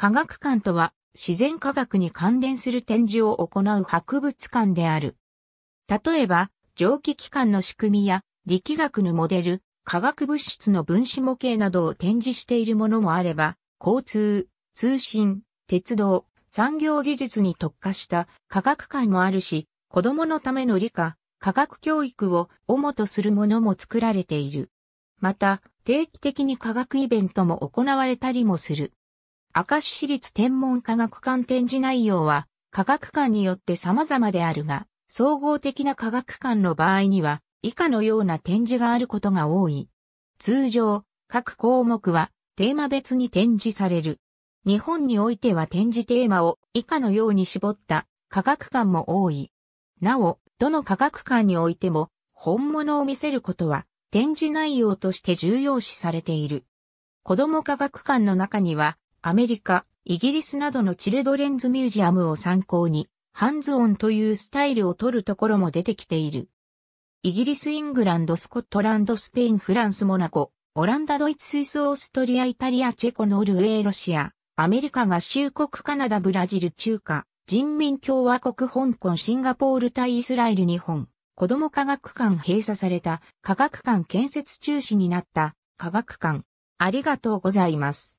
科学館とは自然科学に関連する展示を行う博物館である。例えば、蒸気機関の仕組みや力学のモデル、化学物質の分子模型などを展示しているものもあれば、交通、通信、鉄道、産業技術に特化した科学館もあるし、子供のための理科、科学教育を主とするものも作られている。また、定期的に科学イベントも行われたりもする。明石市立天文科学館展示内容は、科学館によって様々であるが、総合的な科学館の場合には、以下のような展示があることが多い。通常、各項目はテーマ別に展示される。日本においては展示テーマを以下のように絞った科学館も多い。なお、どの科学館においても本物を見せることは展示内容として重要視されている。子供科学館の中にはアメリカ、イギリスなどのチルドレンズミュージアムを参考に、ハンズオンというスタイルを取るところも出てきている。イギリス、イングランド、スコットランド、スペイン、フランス、モナコ、オランダ、ドイツ、スイス、オーストリア、イタリア、チェコ、ノルウェー、ロシア、アメリカ合衆国、カナダ、ブラジル、中華、人民共和国、香港、シンガポールタイスラエル、日本、子ども科学館閉鎖された、科学館建設中止になった、科学館。ありがとうございます。